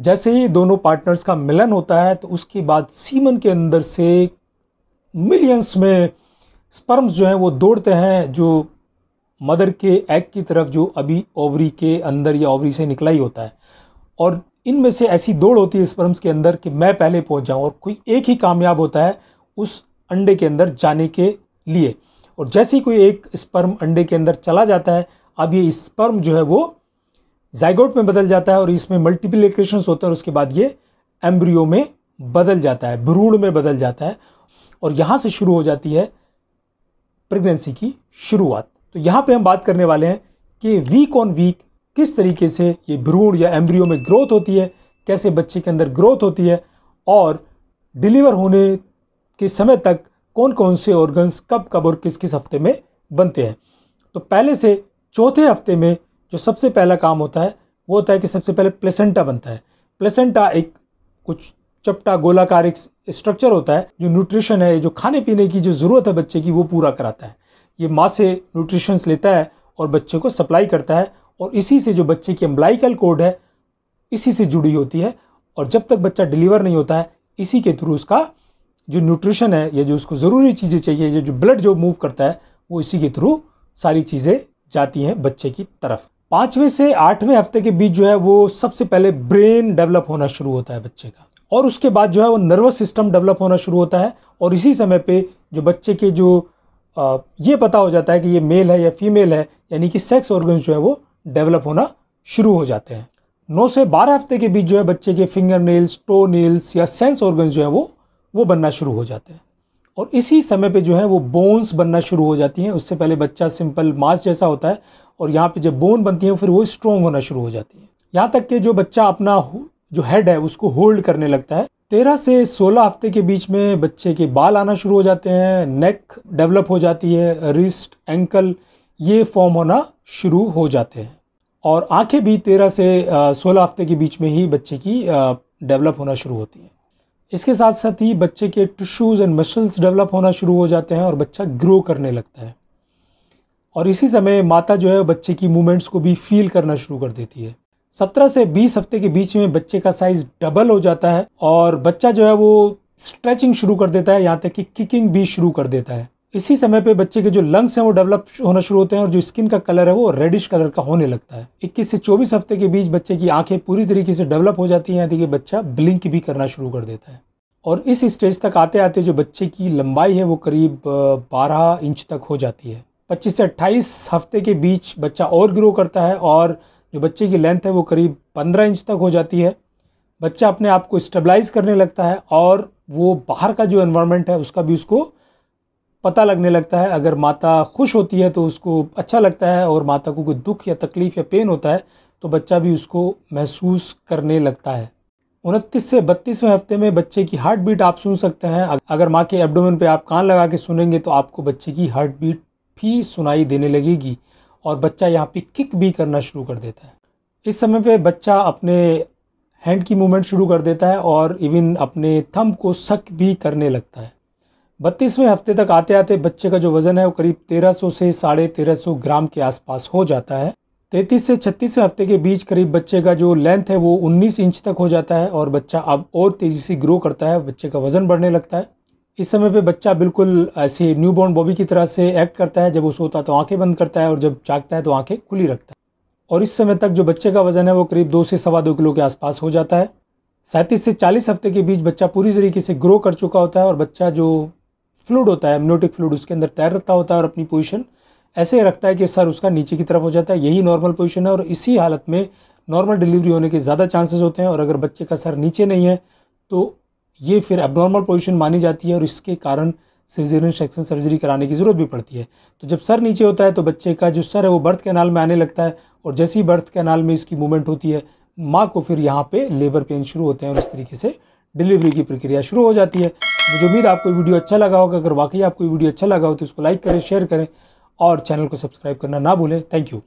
जैसे ही दोनों पार्टनर्स का मिलन होता है तो उसके बाद सीमन के अंदर से मिलियंस में स्पर्म्स जो हैं वो दौड़ते हैं जो मदर के एग की तरफ जो अभी ओवरी के अंदर या ओवरी से निकला ही होता है और इनमें से ऐसी दौड़ होती है स्पर्म्स के अंदर कि मैं पहले पहुंच जाऊं और कोई एक ही कामयाब होता है उस अंडे के अंदर जाने के लिए और जैसे ही कोई एक स्पर्म अंडे के अंदर चला जाता है अब ये स्पर्म जो है वो जाइगोट में बदल जाता है और इसमें मल्टीप्लीकेशन होता है और उसके बाद ये एम्ब्रियो में बदल जाता है भ्रूण में बदल जाता है और यहाँ से शुरू हो जाती है प्रेगनेंसी की शुरुआत तो यहाँ पे हम बात करने वाले हैं कि वीक ऑन वीक किस तरीके से ये भ्रूण या एम्ब्रियो में ग्रोथ होती है कैसे बच्चे के अंदर ग्रोथ होती है और डिलीवर होने के समय तक कौन कौन से ऑर्गन्स कब कब और किस किस हफ्ते में बनते हैं तो पहले से चौथे हफ्ते में जो सबसे पहला काम होता है वो होता है कि सबसे पहले प्लेसेंटा बनता है प्लेसेंटा एक कुछ चपटा गोलाकार एक स्ट्रक्चर होता है जो न्यूट्रिशन है जो खाने पीने की जो ज़रूरत है बच्चे की वो पूरा कराता है ये माँ से न्यूट्रिशंस लेता है और बच्चे को सप्लाई करता है और इसी से जो बच्चे की एम्ब्लाइकल कोड है इसी से जुड़ी होती है और जब तक बच्चा डिलीवर नहीं होता है इसी के थ्रू उसका जो न्यूट्रिशन है या जो उसको ज़रूरी चीज़ें चाहिए या जो ब्लड जो मूव करता है वो इसी के थ्रू सारी चीज़ें जाती हैं बच्चे की तरफ पाँचवें से आठवें हफ्ते के बीच जो है वो सबसे पहले ब्रेन डेवलप होना शुरू होता है बच्चे का और उसके बाद जो है वो नर्वस सिस्टम डेवलप होना शुरू होता है और इसी समय पे जो बच्चे के जो आ, ये पता हो जाता है कि ये मेल है या फीमेल है यानी कि सेक्स ऑर्गन जो है वो डेवलप होना शुरू हो जाते हैं नौ से बारह हफ्ते के बीच जो है बच्चे के फिंगर नेल्स टो नेल्स या सेंस ऑर्गन जो है वो वो बनना शुरू हो जाते हैं और इसी समय पे जो है वो बोन्स बनना शुरू हो जाती हैं उससे पहले बच्चा सिंपल मास जैसा होता है और यहाँ पे जब बोन बनती हैं फिर वो स्ट्रॉन्ग होना शुरू हो जाती है यहाँ तक कि जो बच्चा अपना जो हेड है उसको होल्ड करने लगता है तेरह से सोलह हफ्ते के बीच में बच्चे के बाल आना शुरू हो जाते हैं नेक डेवलप हो जाती है रिस्ट एंकल ये फॉर्म होना शुरू हो जाते हैं और आंखें भी तेरह से सोलह हफ्ते के बीच में ही बच्चे की डेवलप होना शुरू होती हैं इसके साथ साथ ही बच्चे के टिश्यूज़ एंड मसल्स डेवलप होना शुरू हो जाते हैं और बच्चा ग्रो करने लगता है और इसी समय माता जो है बच्चे की मूवमेंट्स को भी फील करना शुरू कर देती है सत्रह से बीस हफ्ते के बीच में बच्चे का साइज़ डबल हो जाता है और बच्चा जो है वो स्ट्रेचिंग शुरू कर देता है यहाँ तक कि किकिंग भी शुरू कर देता है इसी समय पे बच्चे के जो लंग्स हैं वो डेवलप होना शुरू होते हैं और जो स्किन का कलर है वो रेडिश कलर का होने लगता है 21 से 24 हफ्ते के बीच बच्चे की आंखें पूरी तरीके से डेवलप हो जाती हैं देखिए बच्चा ब्लिंक भी करना शुरू कर देता है और इस स्टेज तक आते आते जो बच्चे की लंबाई है वो करीब बारह इंच तक हो जाती है पच्चीस से अट्ठाईस हफ्ते के बीच बच्चा और ग्रो करता है और जो बच्चे की लेंथ है वो करीब पंद्रह इंच तक हो जाती है बच्चा अपने आप को स्टेबलाइज करने लगता है और वो बाहर का जो एनवायरनमेंट है उसका भी उसको पता लगने लगता है अगर माता खुश होती है तो उसको अच्छा लगता है और माता को कोई दुख या तकलीफ़ या पेन होता है तो बच्चा भी उसको महसूस करने लगता है उनतीस से बत्तीसवें हफ्ते में बच्चे की हार्ट बीट आप सुन सकते हैं अगर माँ के एब्डोमेन पे आप कान लगा के सुनेंगे तो आपको बच्चे की हार्ट बीट भी सुनाई देने लगेगी और बच्चा यहाँ पे किक भी करना शुरू कर देता है इस समय पे बच्चा अपने हैंड की मूवमेंट शुरू कर देता है और इवन अपने थंब को सक भी करने लगता है बत्तीसवें हफ्ते तक आते आते बच्चे का जो वज़न है वो करीब 1300 से साढ़े तेरह ग्राम के आसपास हो जाता है तैंतीस से छत्तीसवें हफ्ते के बीच करीब बच्चे का जो लेंथ है वो 19 इंच तक हो जाता है और बच्चा अब और तेज़ी से ग्रो करता है बच्चे का वज़न बढ़ने लगता है इस समय पे बच्चा बिल्कुल ऐसे न्यू बॉर्न बॉबी की तरह से एक्ट करता है जब वो सोता तो आंखें बंद करता है और जब जागता है तो आंखें खुली रखता है और इस समय तक जो बच्चे का वज़न है वो करीब दो से सवा दो किलो के आसपास हो जाता है सैंतीस से चालीस हफ्ते के बीच बच्चा पूरी तरीके से ग्रो कर चुका होता है और बच्चा जो फ्लूड होता है एमनोटिक फ्लूड उसके अंदर तैरता होता है और अपनी पोजिशन ऐसे रखता है कि सर उसका नीचे की तरफ हो जाता है यही नॉर्मल पोजिशन है और इसी हालत में नॉर्मल डिलीवरी होने के ज़्यादा चांसेस होते हैं और अगर बच्चे का सर नीचे नहीं है तो ये फिर एबनॉर्मल पोजिशन मानी जाती है और इसके कारण सीजरियन सेक्शन सर्जरी कराने की ज़रूरत भी पड़ती है तो जब सर नीचे होता है तो बच्चे का जो सर है वो बर्थ कैनाल में आने लगता है और जैसे ही बर्थ कैनाल में इसकी मूवमेंट होती है माँ को फिर यहाँ पे लेबर पेन शुरू होते हैं और इस तरीके से डिलीवरी की प्रक्रिया शुरू हो जाती है मुझे उम्मीद आपको वीडियो अच्छा लगा होगा अगर वाकई आपको वीडियो अच्छा लगा हो तो उसको लाइक करें शेयर करें और चैनल को सब्सक्राइब करना ना भूलें थैंक यू